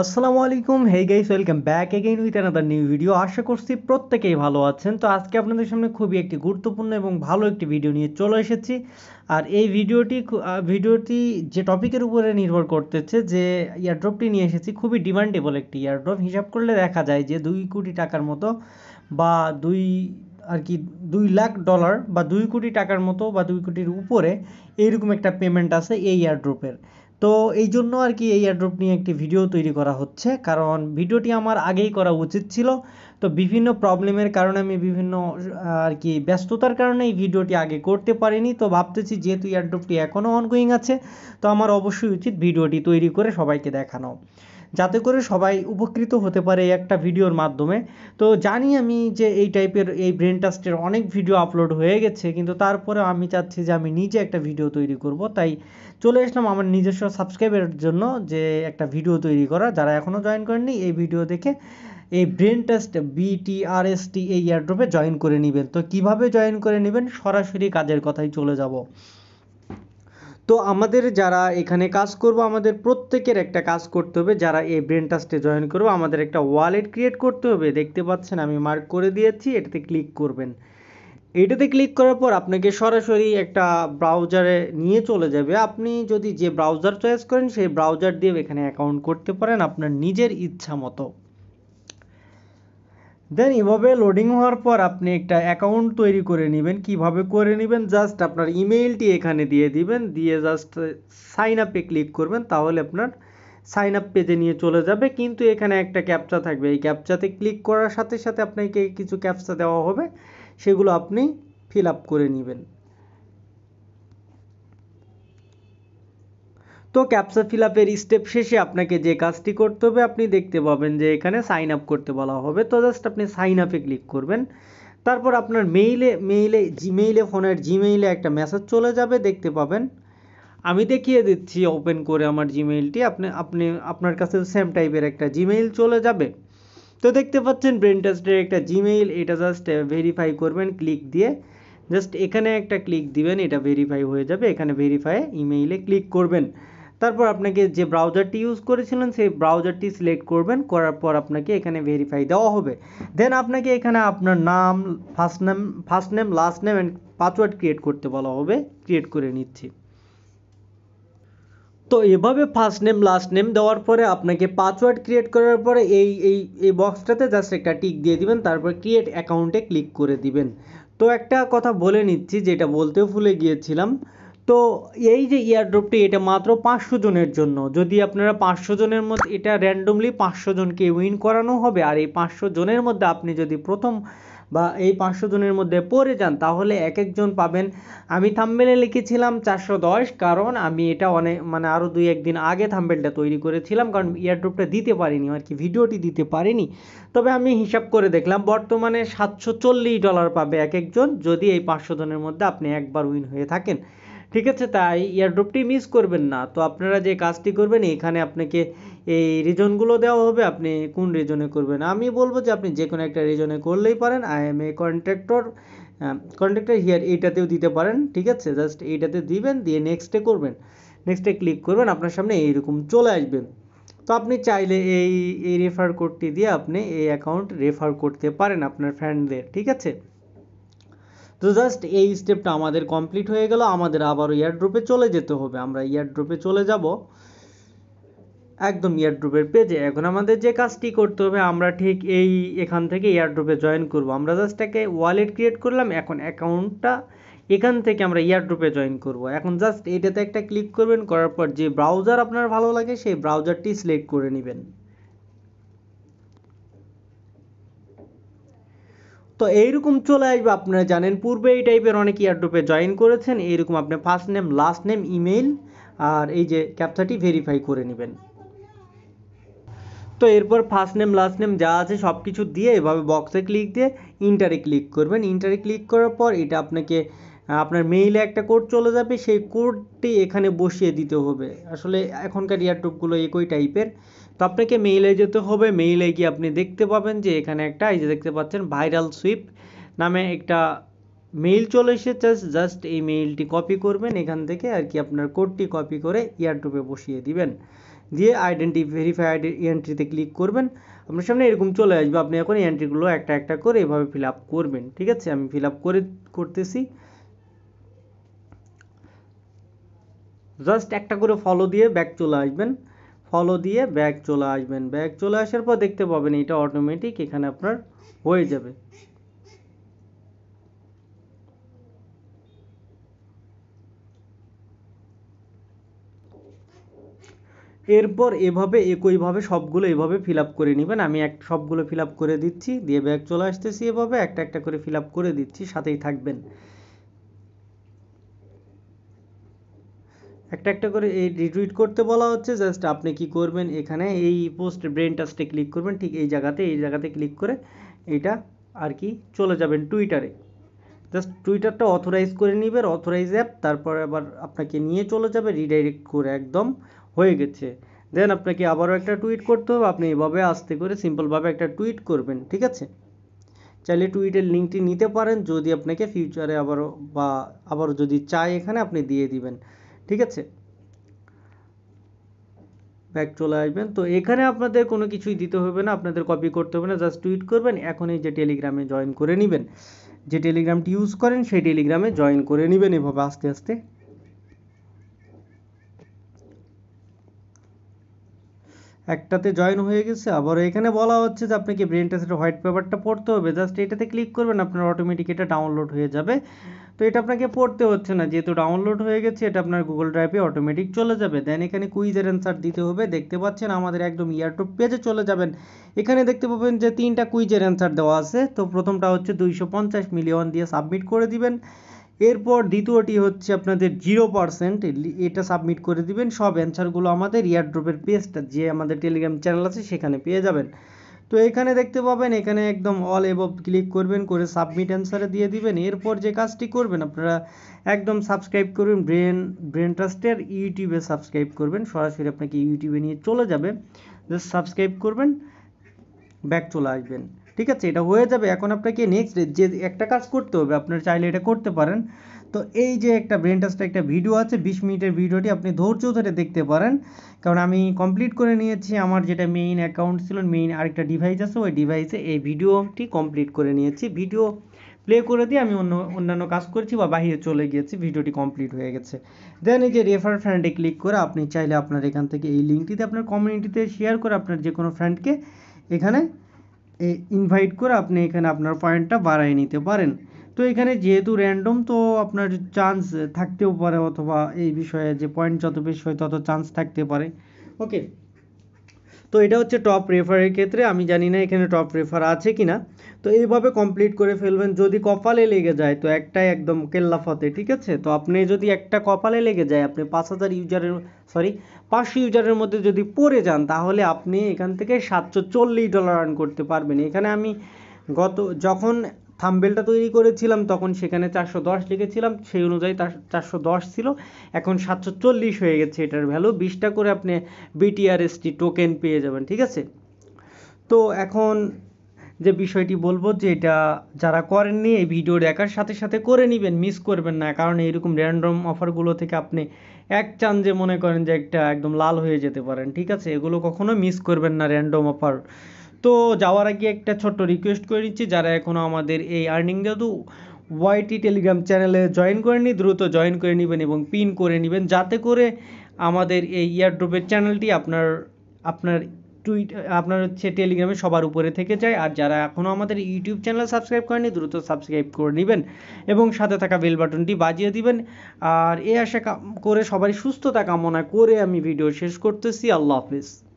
আসসালামু আলাইকুম hey guys welcome back again with another new video আশা করছি প্রত্যেকেই ভালো আছেন তো আজকে আপনাদের সামনে খুবই একটি গুরুত্বপূর্ণ এবং ভালো একটি ভিডিও নিয়ে চলে এসেছি আর এই ভিডিওটি ভিডিওটি যে টপিকের উপরে নির্ভর করতেছে যে ইয়ারড্রপটি নিয়ে এসেছি খুবই ডিমান্ডেবল একটি ইয়ারড্রপ হিসাব করলে দেখা যায় যে দুই কোটি টাকার মতো বা দুই আর কি দুই লাখ ডলার বা দুই কোটি টাকার মতো বা দুই কোটির উপরে এইরকম একটা পেমেন্ট আছে এই ইয়ারড্রপের তো এই জন্য আর কি এই অ্যাড্রপ নিয়ে একটি ভিডিও তৈরি করা হচ্ছে কারণ ভিডিওটি আমার আগেই করা উচিত ছিল তো বিভিন্ন প্রবলেমের কারণে আমি বিভিন্ন আর কি ব্যস্ততার কারণে এই ভিডিওটি আগে করতে পারিনি তো ভাবতেছি যেহেতু এয়ারড্রপটি এখনও অনগোয়িং আছে তো আমার অবশ্যই উচিত ভিডিওটি তৈরি করে সবাইকে দেখানো যাতে করে সবাই উপকৃত হতে পারে এই একটা ভিডিওর মাধ্যমে তো জানি আমি যে এই টাইপের এই ব্রেন টাস্টের অনেক ভিডিও আপলোড হয়ে গেছে কিন্তু তারপরে আমি চাচ্ছি যে আমি নিজে একটা ভিডিও তৈরি করব তাই চলে আসলাম আমার নিজস্ব সাবস্ক্রাইবের জন্য যে একটা ভিডিও তৈরি করা যারা এখনও জয়েন করেননি এই ভিডিও দেখে এই ব্রেন টেস্ট বিটিআরএসটি এই ইয়ারড্রপে জয়েন করে নেবেন তো কিভাবে জয়েন করে নেবেন সরাসরি কাজের কথাই চলে যাব তো আমাদের যারা এখানে কাজ করব আমাদের প্রত্যেকের একটা কাজ করতে হবে যারা এই ব্রেন টাস্টে জয়েন করবো আমাদের একটা ওয়ালেট ক্রিয়েট করতে হবে দেখতে পাচ্ছেন আমি মার্ক করে দিয়েছি এটাতে ক্লিক করবেন এটাতে ক্লিক করার পর আপনাকে সরাসরি একটা ব্রাউজারে নিয়ে চলে যাবে আপনি যদি যে ব্রাউজার চয়েস করেন সেই ব্রাউজার দিয়ে এখানে অ্যাকাউন্ট করতে পারেন আপনার নিজের ইচ্ছা মতো দেন এভাবে লোডিং হওয়ার পর আপনি একটা অ্যাকাউন্ট তৈরি করে নেবেন কিভাবে করে নেবেন জাস্ট আপনার ইমেইলটি এখানে দিয়ে দিবেন দিয়ে জাস্ট সাইন আপে ক্লিক করবেন তাহলে আপনার সাইন আপ পেজে নিয়ে চলে যাবে কিন্তু এখানে একটা ক্যাপচা থাকবে এই ক্যাপচাতে ক্লিক করার সাথে সাথে আপনাকে কিছু ক্যাপচা দেওয়া হবে সেগুলো আপনি ফিল আপ করে নেবেন তো ক্যাপসা ফিল আপের স্টেপ শেষে আপনাকে যে কাজটি করতে হবে আপনি দেখতে পাবেন যে এখানে সাইন আপ করতে বলা হবে তো জাস্ট আপনি সাইন আপে ক্লিক করবেন তারপর আপনার মেইলে মেইলে জিমেইলে ফোনের জিমেইলে একটা মেসেজ চলে যাবে দেখতে পাবেন আমি দেখিয়ে দিচ্ছি ওপেন করে আমার জিমেইলটি আপনি আপনি আপনার কাছে সেম টাইপের একটা জিমেইল চলে যাবে তো দেখতে পাচ্ছেন ব্রেন টেস্টের একটা জিমেইল এটা জাস্ট ভেরিফাই করবেন ক্লিক দিয়ে জাস্ট এখানে একটা ক্লিক দিবেন এটা ভেরিফাই হয়ে যাবে এখানে ভেরিফাই ইমেইলে ক্লিক করবেন তারপর আপনাকে যে ব্রাউজারটি ইউজ করেছিলেন সেই ব্রাউজারটি সিলেক্ট করবেন করার পর আপনাকে এখানে ভেরিফাই দেওয়া হবে দেন আপনাকে এখানে আপনার নাম first name first name last name and password create করতে বলা হবে ক্রিয়েট করে নিচ্ছি তো এভাবে ফার্স্ট নেম লাস্ট নেম দেওয়ার পরে আপনাকে পাসওয়ার্ড ক্রিয়েট করার পরে এই এই এই বক্সটাতে জাস্ট একটা টিক দিয়ে দিবেন তারপর ক্রিয়েট অ্যাকাউন্টে ক্লিক করে দিবেন তো একটা কথা বলে নিচ্ছি যেটা বলতেও ভুলে গিয়েছিলাম তো এই যে ইয়ারড্রপটি এটা মাত্র পাঁচশো জনের জন্য যদি আপনারা পাঁচশো জনের মধ্যে এটা র্যান্ডমলি পাঁচশো জনকে উইন করানো হবে আর এই পাঁচশো জনের মধ্যে আপনি যদি প্রথম বা এই পাঁচশো জনের মধ্যে পড়ে যান তাহলে এক একজন পাবেন আমি থাম্বেলে লিখেছিলাম চারশো দশ কারণ আমি এটা অনেক মানে আরও দুই একদিন আগে থাম্বেলটা তৈরি করেছিলাম কারণ ইয়ারড্রপটা দিতে পারিনি আর কি ভিডিওটি দিতে পারিনি তবে আমি হিসাব করে দেখলাম বর্তমানে সাতশো চল্লিশ ডলার পাবে এক একজন যদি এই পাঁচশো জনের মধ্যে আপনি একবার উইন হয়ে থাকেন ঠিক আছে তাই এয়ারড্রপটি মিস করবেন না তো আপনারা যে কাজটি করবেন এখানে আপনাকে এই রিজনগুলো দেওয়া হবে আপনি কোন রিজনে করবেন আমি বলবো যে আপনি যে কোনো একটা রিজনে করলেই পারেন I am a contractor contractor here এইটাতেও দিতে পারেন ঠিক আছে জাস্ট এইটাতে দিবেন দিয়ে নেক্সটে করবেন নেক্সটে ক্লিক করবেন আপনার সামনে এইরকম চলে আসবে তো আপনি চাইলে এই এই রেফার কোডটি দিয়ে আপনি এই অ্যাকাউন্ট রেফার করতে পারেন আপনার ফ্রেন্ডদের ঠিক আছে তো জাস্ট এই স্টেপটা আমাদের কমপ্লিট হয়ে গেল আমাদের আবার ইয়ারড্রপে চলে যেতে হবে আমরা ইয়ারড্রপে চলে যাব একদম ইয়ারড্রপের পেজে এখন আমাদের যে কাজটি করতে হবে আমরা ঠিক এই এখান থেকে ইয়ারড্রপে জয়েন করব আমরা জাস্ট একে ওয়ালেট ক্রিয়েট করলাম এখন অ্যাকাউন্টটা এখান থেকে আমরা ইয়ারড্রপে জয়েন করব এখন জাস্ট এটাতে একটা ক্লিক করবেন করার পর যে ব্রাউজার আপনার ভালো লাগে সেই ব্রাউজারটি সিলেক্ট করে নেবেন তো এইরকম চলে আসবে আপনারা জানেন পূর্বে এই টাইপের অনেক ইয়ারড্রপে জয়েন করেছেন এইরকম আপনি first name last name email আর এই যে ক্যাপচাটি ভেরিফাই করে নেবেন তো এরপর ফার্স্ট নেম লাস্ট নেম যা আছে সব কিছু দিয়ে এভাবে বক্সে ক্লিক দিয়ে ইন্টারে ক্লিক করবেন ইন্টারে ক্লিক করার পর এটা আপনাকে আপনার মেইলে একটা কোড চলে যাবে সেই কোডটি এখানে বসিয়ে দিতে হবে আসলে এখনকার ইয়ারটুবগুলো একই টাইপের তো আপনাকে মেইলে যেতে হবে মেইলে গিয়ে আপনি দেখতে পাবেন যে এখানে একটা এই যে দেখতে পাচ্ছেন ভাইরাল সুইপ নামে একটা মেইল চলে এসেছে জাস্ট এই মেইলটি কপি করবেন এখান থেকে আর কি আপনার কোডটি কপি করে ইয়ারটুপে বসিয়ে দিবেন দিয়ে আইডেন্টি ভেরিফাইড এন্ট্রিতে ক্লিক করবেন আপনার সামনে এরকম চলে আসবে আপনি এখন এন্ট্রিগুলো একটা একটা করে এভাবে ফিল আপ করবেন ঠিক আছে আমি ফিল আপ করে করতেছি জাস্ট একটা করে ফলো দিয়ে ব্যাক চলে আসবেন ফলো দিয়ে ব্যাক চলে আসবেন ব্যাক চলে আসার পর দেখতে পাবেন এটা অটোমেটিক এখানে আপনার হয়ে যাবে এরপর এভাবে একইভাবে সবগুলো এভাবে ফিল করে নেবেন আমি এক সবগুলো ফিল করে দিচ্ছি দিয়ে ব্যাগ চলে আসতেছি এভাবে একটা একটা করে ফিল করে দিচ্ছি সাথেই থাকবেন একটা একটা করে এই রিটুইট করতে বলা হচ্ছে জাস্ট আপনি কি করবেন এখানে এই পোস্ট ব্রেন টাস্টে ক্লিক করবেন ঠিক এই জায়গাতে এই জায়গাতে ক্লিক করে এটা আর কি চলে যাবেন টুইটারে জাস্ট টুইটারটা অথরাইজ করে নেবেন অথরাইজ অ্যাপ তারপরে আবার আপনাকে নিয়ে চলে যাবে রিডাইরেক্ট করে একদম হয়ে গেছে দেন আপনাকে আবারও একটা টুইট করতে হবে আপনি এভাবে আসতে করে সিম্পলভাবে একটা টুইট করবেন ঠিক আছে চাইলে টুইটের লিঙ্কটি নিতে পারেন যদি আপনাকে ফিউচারে আবারও বা আবারও যদি চাই এখানে আপনি দিয়ে দিবেন ঠিক আছে ব্যাক চলে আসবেন তো এখানে আপনাদের কোনো কিছুই দিতে হবে না আপনাদের কপি করতে হবে না জাস্ট টুইট করবেন এখনই যে টেলিগ্রামে জয়েন করে নেবেন যে টেলিগ্রামটি ইউজ করেন সেই টেলিগ্রামে জয়েন করে নেবেন এভাবে আস্তে আস্তে একটাতে জয়েন হয়ে গেছে আবার এখানে বলা হচ্ছে যে আপনাকে ব্রেন টেস্টের হোয়াইট পেপারটা পড়তে হবে জাস্ট এটাতে ক্লিক করবেন আপনার অটোমেটিক এটা ডাউনলোড হয়ে যাবে তো এটা আপনাকে পড়তে হচ্ছে না যেহেতু ডাউনলোড হয়ে গেছে এটা আপনার গুগল ড্রাইভে অটোমেটিক চলে যাবে দেন এখানে কুইজের অ্যান্সার দিতে হবে দেখতে পাচ্ছেন আমাদের একদম ইয়ার টু পেজে চলে যাবেন এখানে দেখতে পাবেন যে তিনটা কুইজের অ্যান্সার দেওয়া আছে তো প্রথমটা হচ্ছে দুইশো মিলিয়ন দিয়ে সাবমিট করে দিবেন এরপর দ্বিতীয়টি হচ্ছে আপনাদের জিরো পারসেন্ট এটা সাবমিট করে দিবেন সব অ্যান্সারগুলো আমাদের ইয়ারড্রপের পেজটা যে আমাদের টেলিগ্রাম চ্যানেল আছে সেখানে পেয়ে যাবেন তো এখানে দেখতে পাবেন এখানে একদম অল এব ক্লিক করবেন করে সাবমিট অ্যান্সারে দিয়ে দিবেন এরপর যে কাজটি করবেন আপনারা একদম সাবস্ক্রাইব করবেন ব্রেন ব্রেন ট্রাস্টের ইউটিউবে সাবস্ক্রাইব করবেন সরাসরি আপনাকে ইউটিউবে নিয়ে চলে যাবে জাস্ট সাবস্ক্রাইব করবেন ব্যাক চলে আসবেন ঠিক আছে এটা হয়ে যাবে এখন আপনাকে নেক্সট যে একটা কাজ করতে হবে আপনার চাইলে এটা করতে পারেন তো এই যে একটা ব্রেন টাস্টের একটা ভিডিও আছে বিশ মিনিটের ভিডিওটি আপনি ধৈর্য ধরে দেখতে পারেন কারণ আমি কমপ্লিট করে নিয়েছি আমার যেটা মেইন অ্যাকাউন্ট ছিল মেইন আরেকটা ডিভাইস আছে ওই ডিভাইসে এই ভিডিওটি কমপ্লিট করে নিয়েছি ভিডিও প্লে করে দিয়ে আমি অন্য অন্যান্য কাজ করেছি বা বাহিরে চলে গিয়েছি ভিডিওটি কমপ্লিট হয়ে গেছে দেন এই যে রেফার ফ্রেন্ডে ক্লিক করে আপনি চাইলে আপনার এখান থেকে এই লিঙ্কটিতে আপনার কমিউনিটিতে শেয়ার করে আপনার যে কোনো ফ্রেন্ডকে এখানে ইনভাইট করে আপনি এখানে আপনার পয়েন্টটা বাড়ায় নিতে পারেন তো এখানে যেহেতু র্যান্ডম তো আপনার চান্স থাকতেও পারে অথবা এই বিষয়ে যে পয়েন্ট যত বেশি হয় তত চান্স থাকতে পারে ওকে তো এটা হচ্ছে টপ রেফারের ক্ষেত্রে আমি জানি না এখানে টপ রেফার আছে কি না তো এইভাবে কমপ্লিট করে ফেলবেন যদি কপালে লেগে যায় তো একটাই একদম কেল্লাফতে ঠিক আছে তো আপনি যদি একটা কপালে লেগে যায় আপনি পাঁচ হাজার ইউজারের সরি পাঁচশো ইউজারের মধ্যে যদি পড়ে যান তাহলে আপনি এখান থেকে সাতশো চল্লিশ ডলার আর্ন করতে পারবেন এখানে আমি গত যখন থাম্বেলটা তৈরি করেছিলাম তখন সেখানে চারশো দশ লিখেছিলাম সেই অনুযায়ী তার চারশো দশ ছিল এখন সাতশো চল্লিশ হয়ে গেছে এটার ভ্যালু বিশটা করে আপনি বিটিআরএসটি টোকেন পেয়ে যাবেন ঠিক আছে তো এখন যে বিষয়টি বলবো যে এটা যারা করেননি এই ভিডিও দেখার সাথে সাথে করে নেবেন মিস করবেন না কারণ এরকম র্যান্ডম অফারগুলো থেকে আপনি এক চান যে মনে করেন যে একটা একদম লাল হয়ে যেতে পারেন ঠিক আছে এগুলো কখনো মিস করবেন না র্যান্ডম অফার তো যাওয়ার আগে একটা ছোট্ট রিকোয়েস্ট করে নিচ্ছি যারা এখনও আমাদের এই আর্নিং দাদু ওয়াইটি টেলিগ্রাম চ্যানেলে জয়েন করেনি দ্রুত জয়েন করে নেবেন এবং পিন করে নেবেন যাতে করে আমাদের এই ইয়ারড্রপের চ্যানেলটি আপনার আপনার টুইট আপনার হচ্ছে টেলিগ্রামে সবার উপরে থেকে যায় আর যারা এখনও আমাদের ইউটিউব চ্যানেল সাবস্ক্রাইব করেনি দ্রুত সাবস্ক্রাইব করে নেবেন এবং সাথে থাকা বেল বাটনটি বাজিয়ে দিবেন আর এ আশা করে সবাই সুস্থতা কামনা করে আমি ভিডিও শেষ করতেছি আল্লাহ হাফিজ